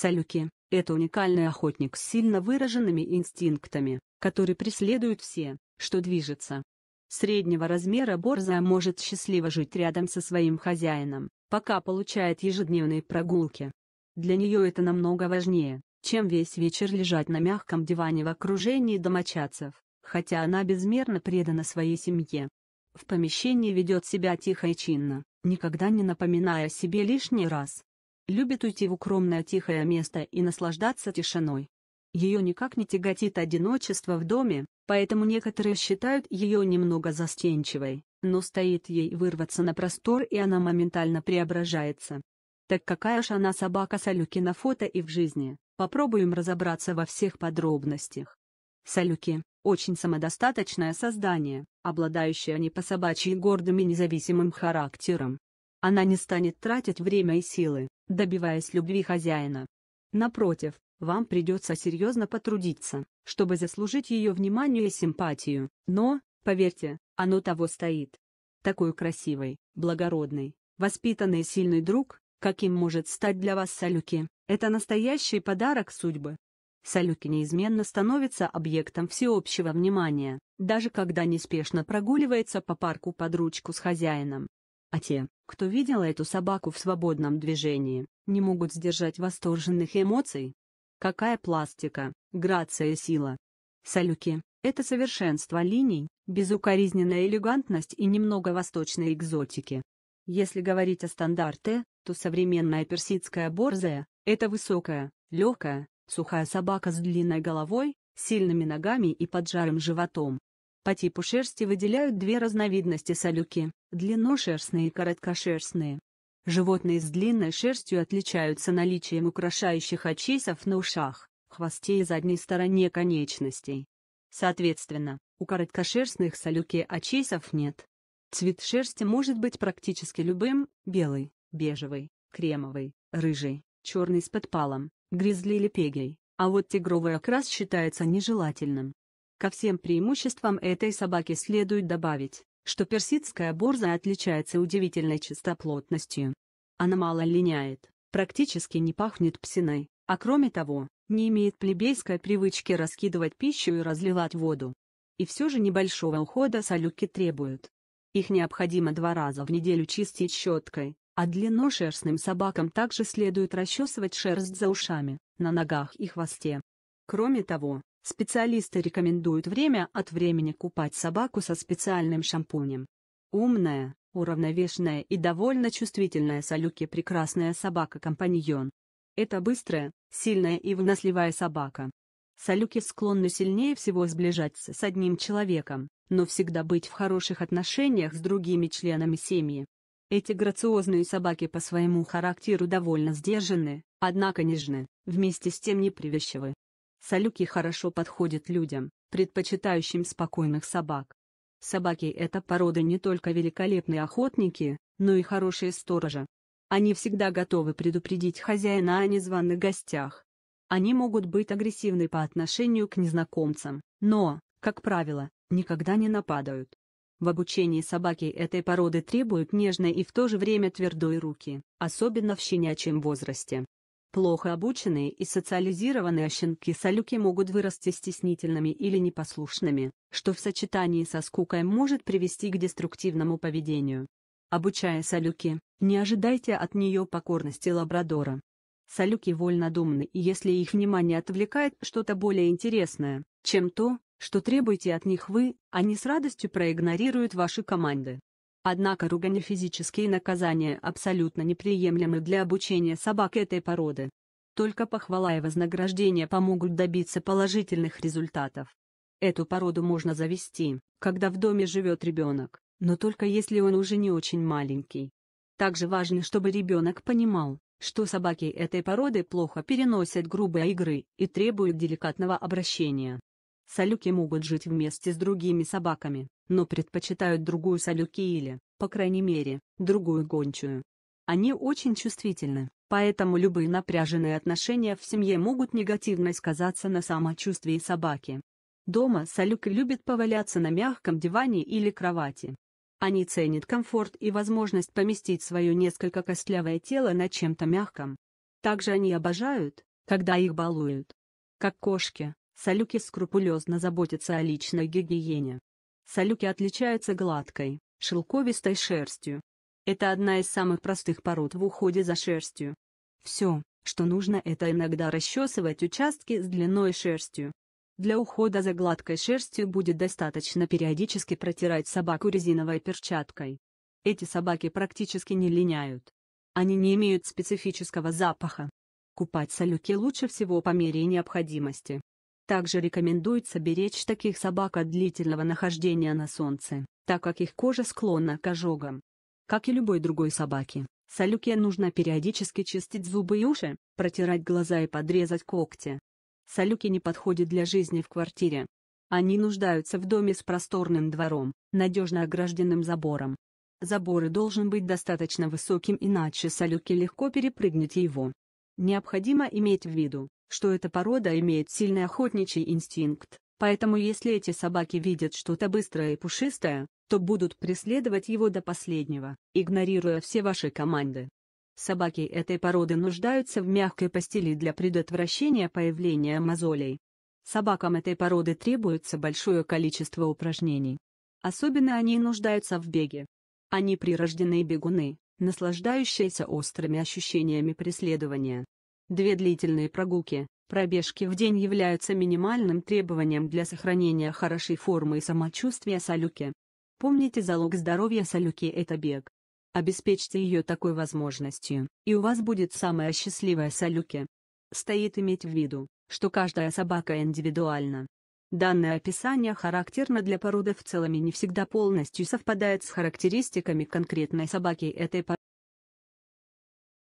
Салюки – это уникальный охотник с сильно выраженными инстинктами, который преследует все, что движется. Среднего размера борзая может счастливо жить рядом со своим хозяином, пока получает ежедневные прогулки. Для нее это намного важнее, чем весь вечер лежать на мягком диване в окружении домочадцев, хотя она безмерно предана своей семье. В помещении ведет себя тихо и чинно, никогда не напоминая себе лишний раз любит уйти в укромное тихое место и наслаждаться тишиной. Ее никак не тяготит одиночество в доме, поэтому некоторые считают ее немного застенчивой, но стоит ей вырваться на простор и она моментально преображается. Так какая же она собака Салюки на фото и в жизни, попробуем разобраться во всех подробностях. Салюки – очень самодостаточное создание, обладающее не по собачьи гордым и независимым характером, она не станет тратить время и силы, добиваясь любви хозяина. Напротив, вам придется серьезно потрудиться, чтобы заслужить ее внимание и симпатию, но, поверьте, оно того стоит. Такой красивый, благородный, воспитанный и сильный друг, каким может стать для вас Салюки, это настоящий подарок судьбы. Салюки неизменно становится объектом всеобщего внимания, даже когда неспешно прогуливается по парку под ручку с хозяином. А те, кто видел эту собаку в свободном движении, не могут сдержать восторженных эмоций. Какая пластика, грация и сила. Салюки – это совершенство линий, безукоризненная элегантность и немного восточной экзотики. Если говорить о стандарте, то современная персидская борзая – это высокая, легкая, сухая собака с длинной головой, сильными ногами и поджарым животом. По типу шерсти выделяют две разновидности салюки – длинношерстные и короткошерстные. Животные с длинной шерстью отличаются наличием украшающих очисов на ушах, хвосте и задней стороне конечностей. Соответственно, у короткошерстных салюки очисов нет. Цвет шерсти может быть практически любым – белый, бежевый, кремовый, рыжий, черный с подпалом, гризли или пегий. а вот тигровый окрас считается нежелательным, Ко всем преимуществам этой собаки следует добавить, что персидская борза отличается удивительной чистоплотностью. Она мало линяет, практически не пахнет псиной, а кроме того, не имеет плебейской привычки раскидывать пищу и разливать воду. И все же небольшого ухода салюки требуют. Их необходимо два раза в неделю чистить щеткой, а длинношерстным собакам также следует расчесывать шерсть за ушами, на ногах и хвосте. Кроме того, Специалисты рекомендуют время от времени купать собаку со специальным шампунем. Умная, уравновешенная и довольно чувствительная Салюки прекрасная собака-компаньон. Это быстрая, сильная и выносливая собака. Салюки склонны сильнее всего сближаться с одним человеком, но всегда быть в хороших отношениях с другими членами семьи. Эти грациозные собаки по своему характеру довольно сдержаны, однако нежны, вместе с тем непривязчивы. Салюки хорошо подходят людям, предпочитающим спокойных собак. Собаки эта породы не только великолепные охотники, но и хорошие сторожа. Они всегда готовы предупредить хозяина о незваных гостях. Они могут быть агрессивны по отношению к незнакомцам, но, как правило, никогда не нападают. В обучении собаки этой породы требуют нежной и в то же время твердой руки, особенно в щенячьем возрасте. Плохо обученные и социализированные щенки-салюки могут вырасти стеснительными или непослушными, что в сочетании со скукой может привести к деструктивному поведению. Обучая салюки, не ожидайте от нее покорности лабрадора. Салюки вольнодумны и если их внимание отвлекает что-то более интересное, чем то, что требуете от них вы, они с радостью проигнорируют ваши команды. Однако ругань и физические наказания абсолютно неприемлемы для обучения собак этой породы. Только похвала и вознаграждение помогут добиться положительных результатов. Эту породу можно завести, когда в доме живет ребенок, но только если он уже не очень маленький. Также важно, чтобы ребенок понимал, что собаки этой породы плохо переносят грубые игры и требуют деликатного обращения. Салюки могут жить вместе с другими собаками, но предпочитают другую салюки или, по крайней мере, другую гончую. Они очень чувствительны, поэтому любые напряженные отношения в семье могут негативно сказаться на самочувствии собаки. Дома Салюк любит поваляться на мягком диване или кровати. Они ценят комфорт и возможность поместить свое несколько костлявое тело на чем-то мягком. Также они обожают, когда их балуют. Как кошки, салюки скрупулезно заботятся о личной гигиене. Салюки отличаются гладкой, шелковистой шерстью. Это одна из самых простых пород в уходе за шерстью. Все, что нужно это иногда расчесывать участки с длиной шерстью. Для ухода за гладкой шерстью будет достаточно периодически протирать собаку резиновой перчаткой. Эти собаки практически не линяют. Они не имеют специфического запаха. Купать салюки лучше всего по мере необходимости. Также рекомендуется беречь таких собак от длительного нахождения на солнце так как их кожа склонна к ожогам. Как и любой другой собаке, салюке нужно периодически чистить зубы и уши, протирать глаза и подрезать когти. Салюки не подходят для жизни в квартире. Они нуждаются в доме с просторным двором, надежно огражденным забором. Заборы должен быть достаточно высоким, иначе салюки легко перепрыгнет его. Необходимо иметь в виду, что эта порода имеет сильный охотничий инстинкт, поэтому если эти собаки видят что-то быстрое и пушистое, то будут преследовать его до последнего, игнорируя все ваши команды. Собаки этой породы нуждаются в мягкой постели для предотвращения появления мозолей. Собакам этой породы требуется большое количество упражнений. Особенно они нуждаются в беге. Они прирожденные бегуны, наслаждающиеся острыми ощущениями преследования. Две длительные прогулки, пробежки в день являются минимальным требованием для сохранения хорошей формы и самочувствия салюки. Помните залог здоровья Салюки – это бег. Обеспечьте ее такой возможностью, и у вас будет самая счастливая Салюки. Стоит иметь в виду, что каждая собака индивидуальна. Данное описание характерно для породы в целом и не всегда полностью совпадает с характеристиками конкретной собаки этой породы.